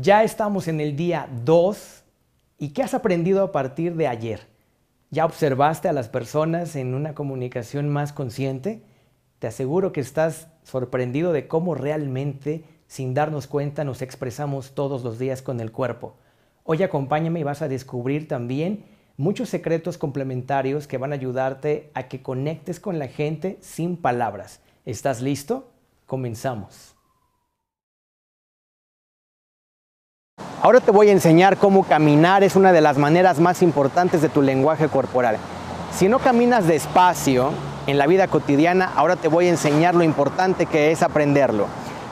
Ya estamos en el día 2 y qué has aprendido a partir de ayer. ¿Ya observaste a las personas en una comunicación más consciente? Te aseguro que estás sorprendido de cómo realmente, sin darnos cuenta, nos expresamos todos los días con el cuerpo. Hoy acompáñame y vas a descubrir también muchos secretos complementarios que van a ayudarte a que conectes con la gente sin palabras. ¿Estás listo? Comenzamos. Ahora te voy a enseñar cómo caminar es una de las maneras más importantes de tu lenguaje corporal. Si no caminas despacio en la vida cotidiana, ahora te voy a enseñar lo importante que es aprenderlo.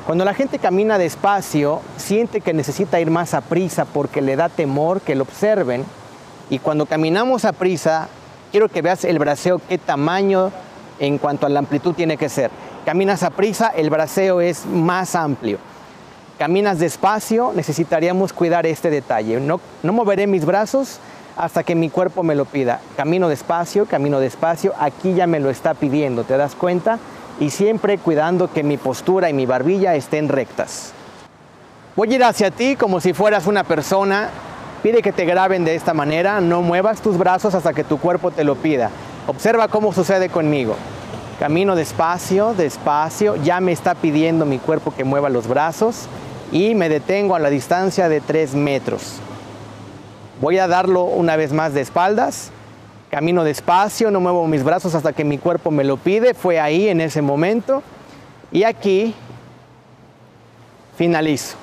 Cuando la gente camina despacio, siente que necesita ir más a prisa porque le da temor que lo observen. Y cuando caminamos a prisa, quiero que veas el braceo, qué tamaño en cuanto a la amplitud tiene que ser. Caminas a prisa, el braceo es más amplio. Caminas despacio, necesitaríamos cuidar este detalle. No, moveré mis brazos hasta que mi cuerpo me lo pida. Camino despacio, camino despacio, aquí ya me lo está pidiendo, ¿te das cuenta? Y siempre cuidando que mi postura y mi barbilla estén rectas. Voy a ir hacia ti como si fueras una persona. Pide que te graben de esta manera, no muevas tus brazos hasta que tu cuerpo te lo pida. Observa cómo sucede conmigo. Camino despacio, despacio, ya me está pidiendo mi cuerpo que mueva los brazos y me detengo a la distancia de 3 metros. Voy a darlo una vez más de espaldas, camino despacio, no muevo mis brazos hasta que mi cuerpo me lo pide, fue ahí en ese momento y aquí finalizo.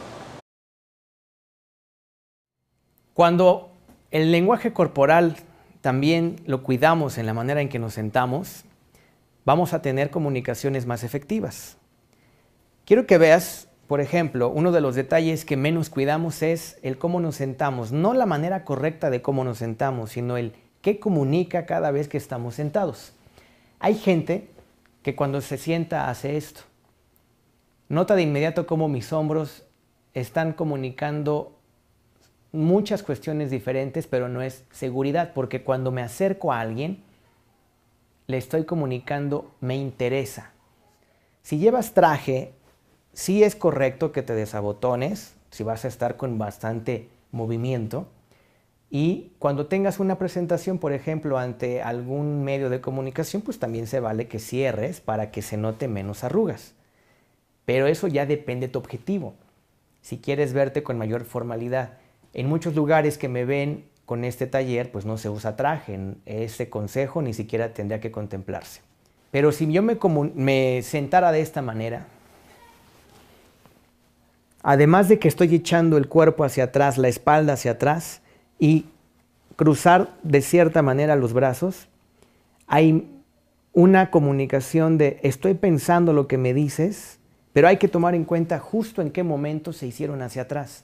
Cuando el lenguaje corporal también lo cuidamos en la manera en que nos sentamos, vamos a tener comunicaciones más efectivas. Quiero que veas por ejemplo, uno de los detalles que menos cuidamos es el cómo nos sentamos, no la manera correcta de cómo nos sentamos, sino el qué comunica cada vez que estamos sentados. Hay gente que cuando se sienta hace esto. Nota de inmediato cómo mis hombros están comunicando muchas cuestiones diferentes, pero no es seguridad, porque cuando me acerco a alguien, le estoy comunicando me interesa. Si llevas traje sí es correcto que te desabotones si vas a estar con bastante movimiento. Y cuando tengas una presentación, por ejemplo, ante algún medio de comunicación, pues también se vale que cierres para que se note menos arrugas. Pero eso ya depende de tu objetivo. Si quieres verte con mayor formalidad. En muchos lugares que me ven con este taller, pues no se usa traje. Ese consejo ni siquiera tendría que contemplarse. Pero si yo me sentara de esta manera, además de que estoy echando el cuerpo hacia atrás, la espalda hacia atrás y cruzar de cierta manera los brazos, hay una comunicación de estoy pensando lo que me dices, pero hay que tomar en cuenta justo en qué momento se hicieron hacia atrás.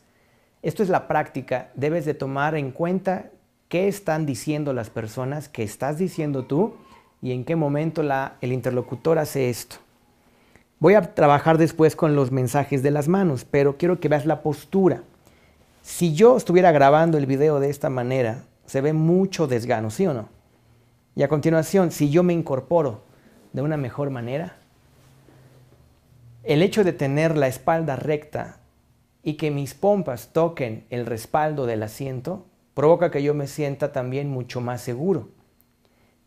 Esto es la práctica, debes de tomar en cuenta qué están diciendo las personas, qué estás diciendo tú y en qué momento el interlocutor hace esto. Voy a trabajar después con los mensajes de las manos, pero quiero que veas la postura. Si yo estuviera grabando el video de esta manera, se ve mucho desgano, ¿sí o no? Y a continuación, si yo me incorporo de una mejor manera, el hecho de tener la espalda recta y que mis pompas toquen el respaldo del asiento provoca que yo me sienta también mucho más seguro.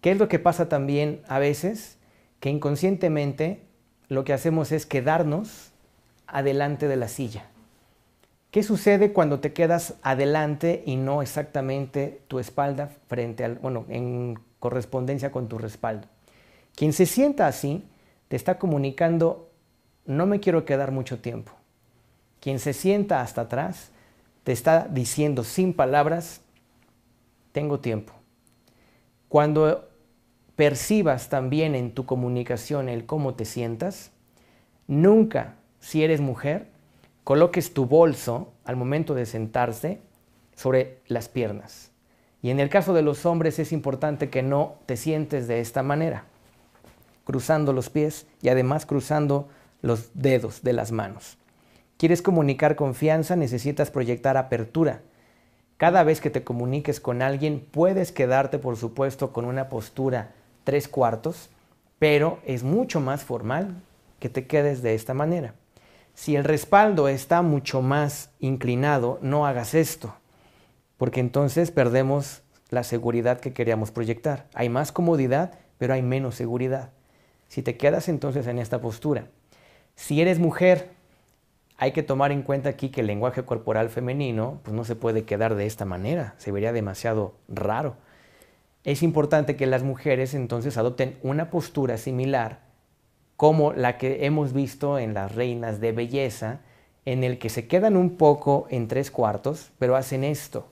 ¿Qué es lo que pasa también a veces? Que inconscientemente lo que hacemos es quedarnos adelante de la silla. ¿Qué sucede cuando te quedas adelante y no exactamente tu espalda frente al, bueno, en correspondencia con tu respaldo? Quien se sienta así te está comunicando, no me quiero quedar mucho tiempo. Quien se sienta hasta atrás te está diciendo sin palabras, tengo tiempo. Cuando percibas también en tu comunicación el cómo te sientas. Nunca, si eres mujer, coloques tu bolso al momento de sentarse sobre las piernas. Y en el caso de los hombres es importante que no te sientes de esta manera, cruzando los pies y además cruzando los dedos de las manos. Quieres comunicar confianza, necesitas proyectar apertura. Cada vez que te comuniques con alguien, puedes quedarte, por supuesto, con una postura tres cuartos, pero es mucho más formal que te quedes de esta manera. Si el respaldo está mucho más inclinado, no hagas esto, porque entonces perdemos la seguridad que queríamos proyectar. Hay más comodidad, pero hay menos seguridad. Si te quedas entonces en esta postura. Si eres mujer, hay que tomar en cuenta aquí que el lenguaje corporal femenino pues no se puede quedar de esta manera, se vería demasiado raro es importante que las mujeres entonces adopten una postura similar como la que hemos visto en las reinas de belleza, en el que se quedan un poco en tres cuartos, pero hacen esto.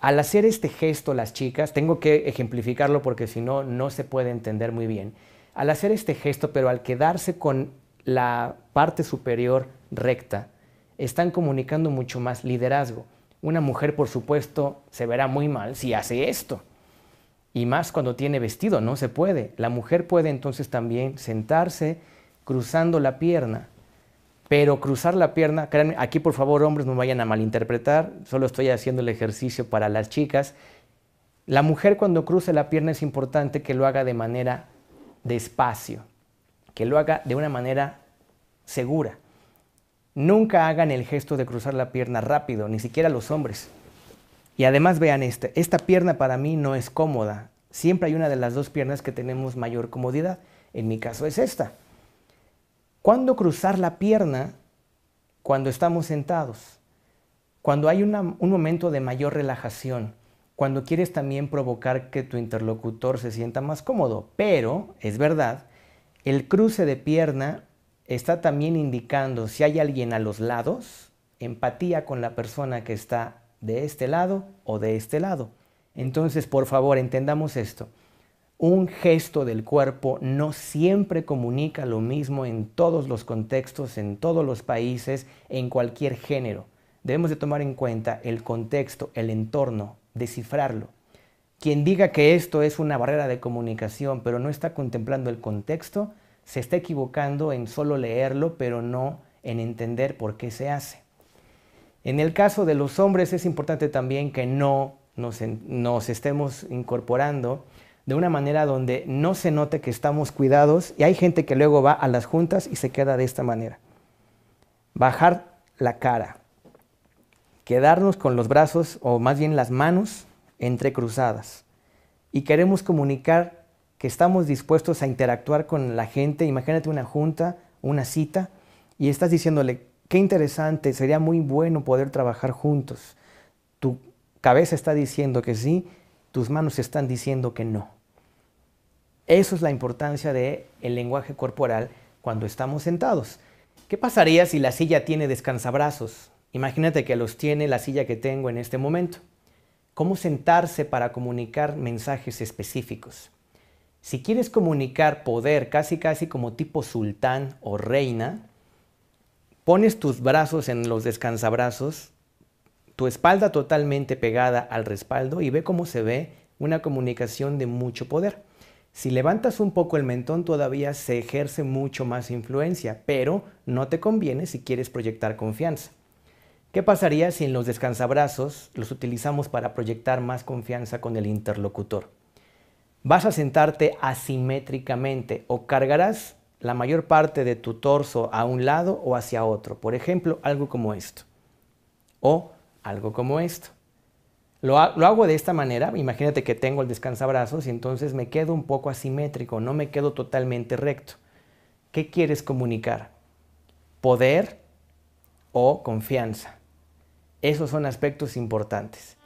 Al hacer este gesto las chicas, tengo que ejemplificarlo porque si no, no se puede entender muy bien. Al hacer este gesto, pero al quedarse con la parte superior recta, están comunicando mucho más liderazgo. Una mujer, por supuesto, se verá muy mal si hace esto y más cuando tiene vestido, no se puede. La mujer puede entonces también sentarse cruzando la pierna. Pero cruzar la pierna, créanme, aquí por favor hombres no vayan a malinterpretar, solo estoy haciendo el ejercicio para las chicas. La mujer cuando cruce la pierna es importante que lo haga de manera despacio, que lo haga de una manera segura. Nunca hagan el gesto de cruzar la pierna rápido, ni siquiera los hombres. Y además vean esta, esta pierna para mí no es cómoda. Siempre hay una de las dos piernas que tenemos mayor comodidad. En mi caso es esta. ¿Cuándo cruzar la pierna? Cuando estamos sentados. Cuando hay un momento de mayor relajación. Cuando quieres también provocar que tu interlocutor se sienta más cómodo. Pero, es verdad, el cruce de pierna está también indicando si hay alguien a los lados, empatía con la persona que está de este lado o de este lado. Entonces, por favor, entendamos esto. Un gesto del cuerpo no siempre comunica lo mismo en todos los contextos, en todos los países, en cualquier género. Debemos de tomar en cuenta el contexto, el entorno, descifrarlo. Quien diga que esto es una barrera de comunicación, pero no está contemplando el contexto, se está equivocando en solo leerlo, pero no en entender por qué se hace. En el caso de los hombres es importante también que no nos, estemos incorporando de una manera donde no se note que estamos cuidados y hay gente que luego va a las juntas y se queda de esta manera. Bajar la cara, quedarnos con los brazos o más bien las manos entrecruzadas y queremos comunicar que estamos dispuestos a interactuar con la gente. Imagínate una junta, una cita y estás diciéndole, qué interesante, sería muy bueno poder trabajar juntos. Tu cabeza está diciendo que sí, tus manos están diciendo que no. Eso es la importancia del el lenguaje corporal cuando estamos sentados. ¿Qué pasaría si la silla tiene descansabrazos? Imagínate que los tiene la silla que tengo en este momento. ¿Cómo sentarse para comunicar mensajes específicos? Si quieres comunicar poder casi casi como tipo sultán o reina, pones tus brazos en los descansabrazos, tu espalda totalmente pegada al respaldo y ve cómo se ve una comunicación de mucho poder. Si levantas un poco el mentón todavía se ejerce mucho más influencia, pero no te conviene si quieres proyectar confianza. ¿Qué pasaría si en los descansabrazos los utilizamos para proyectar más confianza con el interlocutor? Vas a sentarte asimétricamente o cargarás la mayor parte de tu torso a un lado o hacia otro. Por ejemplo, algo como esto. O algo como esto. Lo, hago de esta manera, imagínate que tengo el descansabrazos y entonces me quedo un poco asimétrico, no me quedo totalmente recto. ¿Qué quieres comunicar? ¿Poder o confianza? Esos son aspectos importantes.